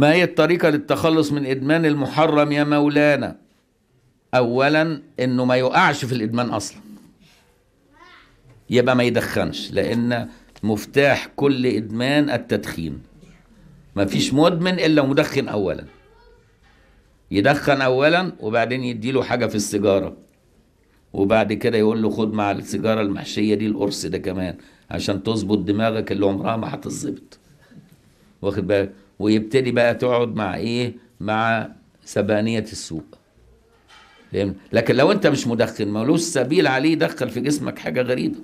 ما هي الطريقة للتخلص من إدمان المحرم يا مولانا أولا إنه ما يقعش في الإدمان أصلا يبقى ما يدخنش لأن مفتاح كل إدمان التدخين ما فيش مدمن إلا مدخن أولا يدخن أولا وبعدين يديله حاجة في السيجارة وبعد كده يقول له خد مع السيجارة المحشية دي القرص ده كمان عشان تظبط دماغك اللي عمرها ما هتظبط واخد بالك ويبتدي بقى تقعد مع ايه مع سبانيه السوق فهمت لكن لو انت مش مدخن ملوش سبيل عليه يدخل في جسمك حاجه غريبه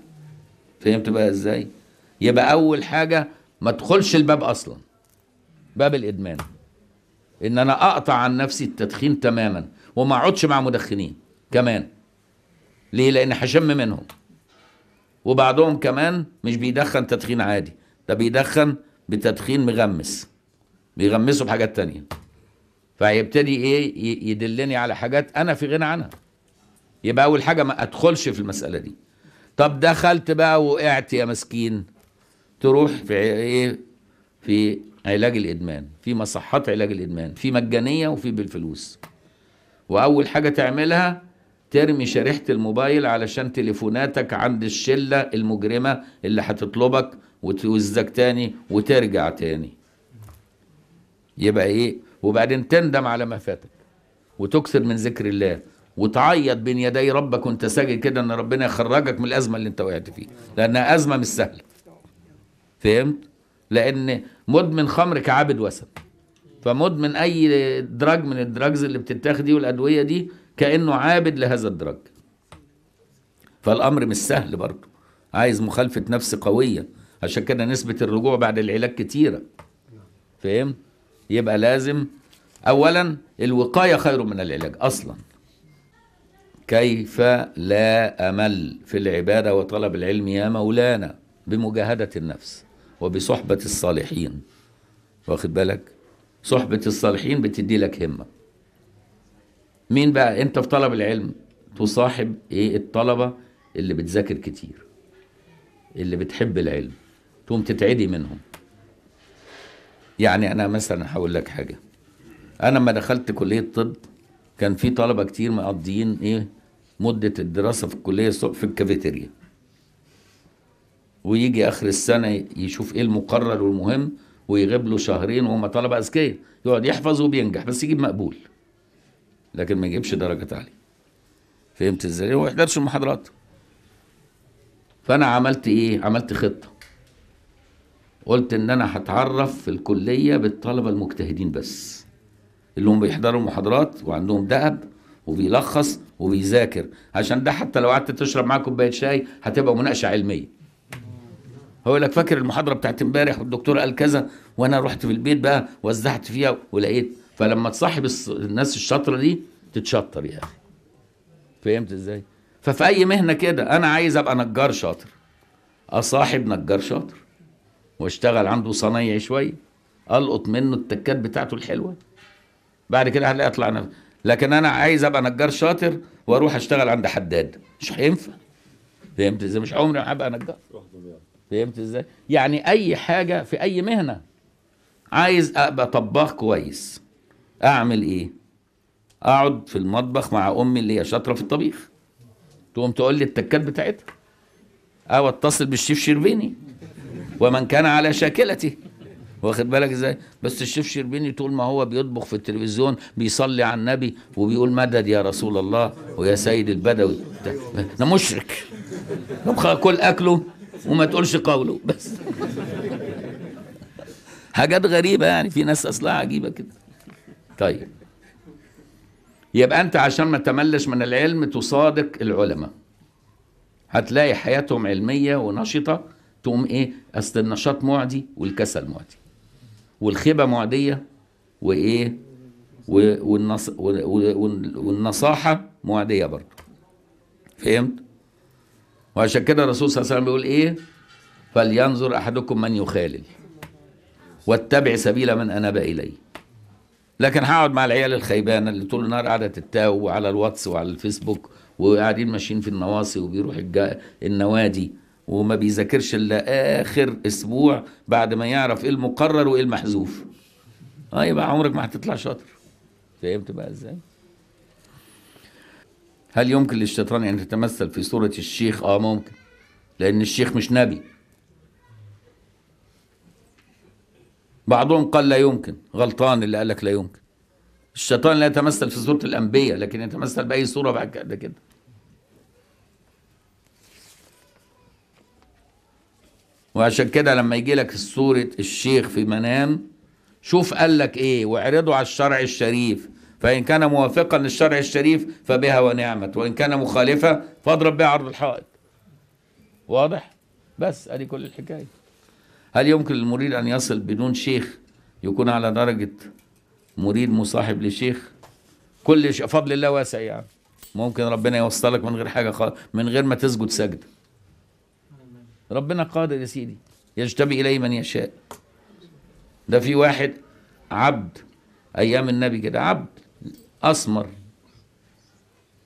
فهمت بقى ازاي يبقى اول حاجه ما تدخلش الباب اصلا باب الادمان ان انا اقطع عن نفسي التدخين تماما وما اقعدش مع مدخنين كمان ليه لان هشم منهم وبعضهم كمان مش بيدخن تدخين عادي ده بيدخن بتدخين مغمس بيغمسه بحاجات تانية فهيبتدي ايه يدلني على حاجات انا في غنى عنها يبقى اول حاجه ما ادخلش في المساله دي طب دخلت بقى وقعت يا مسكين تروح في ايه في علاج الادمان في مصحات علاج الادمان في مجانيه وفي بالفلوس واول حاجه تعملها ترمي شريحه الموبايل علشان تليفوناتك عند الشله المجرمه اللي هتطلبك وتوزك تاني وترجع تاني يبقى ايه وبعدين تندم على ما فاتك وتكثر من ذكر الله وتعيط بين يدي ربك وانت ساجد كده ان ربنا يخرجك من الازمه اللي انت وقعت فيها لانها ازمه مش سهله فهمت لان مدمن خمر كعابد وثن فمدمن اي دراج من الدراجز اللي بتتاخدي دي والادويه دي كانه عابد لهذا الدرج فالامر مش سهل برضه عايز مخالفه نفس قويه عشان كده نسبه الرجوع بعد العلاج كتيره فهمت يبقى لازم اولا الوقايه خير من العلاج اصلا كيف لا امل في العباده وطلب العلم يا مولانا بمجاهده النفس وبصحبه الصالحين واخد بالك صحبه الصالحين بتدي لك همه مين بقى انت في طلب العلم تصاحب ايه الطلبه اللي بتذاكر كتير اللي بتحب العلم تقوم تتعدي منهم يعني انا مثلا هقول لك حاجه انا لما دخلت كليه الطب كان في طلبه كتير مقضيين ايه مده الدراسه في الكليه في الكافيتيريا ويجي اخر السنه يشوف ايه المقرر والمهم ويغيب له شهرين وهم طلبه اذكياء يقعد يحفظ وبينجح بس يجيب مقبول لكن ما يجيبش درجات عاليه فهمت ازاي؟ وما يحضرش المحاضرات فانا عملت ايه؟ عملت خطه قلت ان انا هتعرف في الكليه بالطلبه المجتهدين بس اللي هم بيحضروا محاضرات وعندهم دقب وبيلخص وبيذاكر عشان ده حتى لو قعدت تشرب معاه كوبايه شاي هتبقى مناقشه علميه هو يقول لك فاكر المحاضره بتاعت امبارح والدكتور قال كذا وانا رحت في البيت بقى وزعت فيها ولقيت فلما تصاحب الناس الشاطره دي تتشطر يا اخي فهمت ازاي ففي اي مهنه كده انا عايز ابقى نجار شاطر اصاحب نجار شاطر واشتغل عنده صنايعي شويه القط منه التكات بتاعته الحلوه بعد كده هلاقي اطلع أنا. لكن انا عايز ابقى نجار شاطر واروح اشتغل عند حداد مش هينفع فهمت ازاي مش عمري ما هبقى نجار فهمت ازاي يعني اي حاجه في اي مهنه عايز ابقى طباخ كويس اعمل ايه اقعد في المطبخ مع امي اللي هي شاطره في الطبيخ تقوم تقول لي التكات بتاعتها او اتصل بالشيف شربيني ومن كان على شاكلته واخد بالك ازاي بس الشيف شربيني طول ما هو بيطبخ في التلفزيون بيصلي على النبي وبيقول مدد يا رسول الله ويا سيد البدوي ده مشرك طب كل اكله وما تقولش قوله بس حاجات غريبه يعني في ناس اصلها عجيبه كده طيب يبقى انت عشان ما تملش من العلم تصادق العلماء هتلاقي حياتهم علميه ونشطه تقوم ايه اصل النشاط معدي والكسل معدي والخيبه معديه وايه والنص والنصاحه معديه برضه فهمت وعشان كده الرسول صلى الله عليه وسلم بيقول ايه فلينظر احدكم من يخالل واتبع سبيل من اناب اليه لكن هقعد مع العيال الخيبانه اللي طول النهار قاعده تتاو وعلى الواتس وعلى الفيسبوك وقاعدين ماشيين في النواصي وبيروح النوادي وما بيذاكرش الا اخر اسبوع بعد ما يعرف ايه المقرر وايه المحذوف اه يبقى عمرك ما هتطلع شاطر فهمت بقى ازاي هل يمكن للشيطان ان يتمثل في صوره الشيخ اه ممكن لان الشيخ مش نبي بعضهم قال لا يمكن غلطان اللي قال لك لا يمكن الشيطان لا يتمثل في صوره الانبياء لكن يتمثل باي صوره بعد كده وعشان كده لما يجي لك صورة الشيخ في منام شوف قال لك ايه واعرضه على الشرع الشريف فإن كان موافقا للشرع الشريف فبها ونعمت وإن كان مخالفة فاضرب بها عرض الحائط واضح؟ بس أدي كل الحكاية هل يمكن للمريد أن يصل بدون شيخ يكون على درجة مريد مصاحب لشيخ؟ كل فضل الله واسع يعني ممكن ربنا يوصلك من غير حاجة خالص من غير ما تسجد سجده ربنا قادر يا سيدي يجتبي إليه من يشاء ده في واحد عبد أيام النبي كده عبد أسمر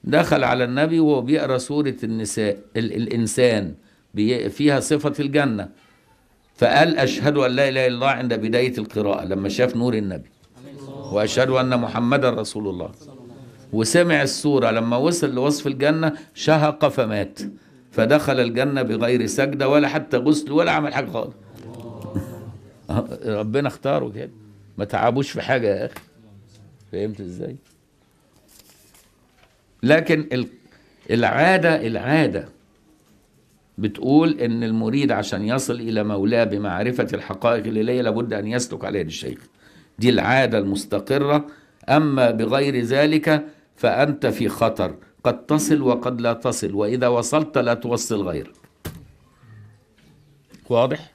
دخل على النبي وهو بيقرا سوره النساء ال الانسان فيها صفه الجنه فقال اشهد ان لا اله الا الله عند بدايه القراءه لما شاف نور النبي واشهد ان محمدا رسول الله وسمع السوره لما وصل لوصف الجنه شهق فمات فدخل الجنة بغير سجدة ولا حتى غسل ولا عمل حاجة خالص ربنا اختاره كده ما تعبوش في حاجة يا أخي فهمت إزاي لكن العادة العادة بتقول ان المريد عشان يصل الى مولاه بمعرفه الحقائق الليليه لابد ان يسلك يد الشيخ دي العاده المستقره اما بغير ذلك فانت في خطر قد تصل وقد لا تصل وإذا وصلت لا توصل غيرك واضح؟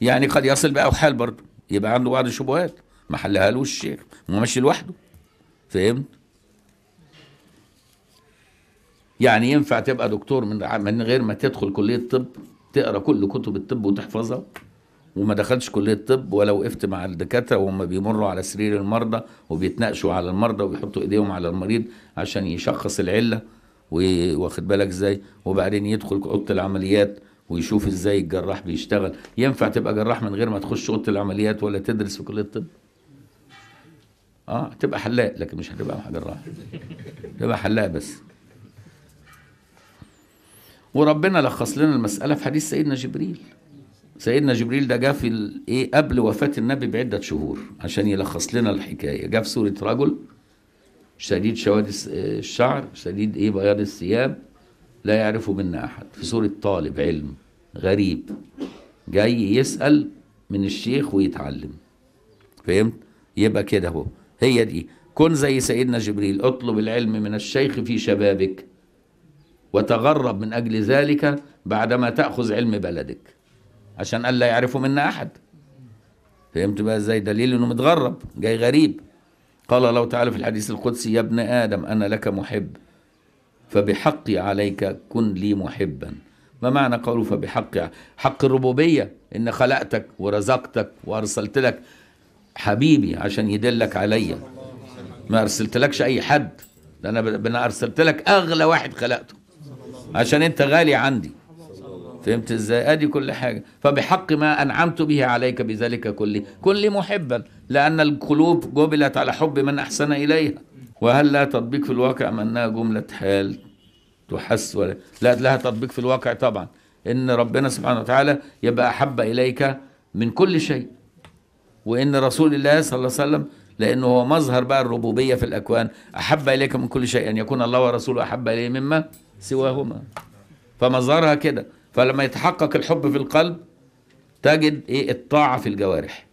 يعني قد يصل بأوحال برضه يبقى عنده بعض الشبهات ما حلهالوش الشيخ ما ماشي لوحده فهمت؟ يعني ينفع تبقى دكتور من من غير ما تدخل كلية الطب تقرا كل كتب الطب وتحفظها وما دخلتش كليه الطب ولا وقفت مع الدكاتره وهم بيمروا على سرير المرضى وبيتناقشوا على المرضى وبيحطوا ايديهم على المريض عشان يشخص العله واخد بالك ازاي وبعدين يدخل اوضه العمليات ويشوف ازاي الجراح بيشتغل ينفع تبقى جراح من غير ما تخش اوضه العمليات ولا تدرس في كليه الطب اه تبقى حلاق لكن مش هتبقى جراح تبقى حلاق بس وربنا لخص لنا المساله في حديث سيدنا جبريل سيدنا جبريل ده جه في ايه قبل وفاه النبي بعده شهور عشان يلخص لنا الحكايه جه في سوره رجل شديد شواد آه، الشعر شديد ايه بياض الثياب لا يعرفه منا احد في سوره طالب علم غريب جاي يسال من الشيخ ويتعلم فهمت يبقى كده اهو هي دي كن زي سيدنا جبريل اطلب العلم من الشيخ في شبابك وتغرب من اجل ذلك بعدما تاخذ علم بلدك عشان ألا يعرفوا منا أحد فهمت بقى ازاي دليل انه متغرب جاي غريب قال الله تعالى في الحديث القدسي يا ابن آدم أنا لك محب فبحقي عليك كن لي محبا ما معنى قوله فبحقي حق الربوبية إن خلقتك ورزقتك وأرسلت لك حبيبي عشان يدلك عليا ما أرسلت لكش أي حد ده أنا أرسلت لك أغلى واحد خلقته عشان أنت غالي عندي فهمت ازاي ادي كل حاجه فبحق ما انعمت به عليك بذلك كله كل محبا لان القلوب جبلت على حب من احسن اليها وهل لها تطبيق في الواقع ام انها جمله حال تحس ولا لا لها تطبيق في الواقع طبعا ان ربنا سبحانه وتعالى يبقى احب اليك من كل شيء وان رسول الله صلى الله عليه وسلم لانه هو مظهر بقى الربوبيه في الاكوان احب اليك من كل شيء ان يكون الله ورسوله احب اليه مما سواهما فمظهرها كده فلما يتحقق الحب في القلب تجد ايه الطاعه في الجوارح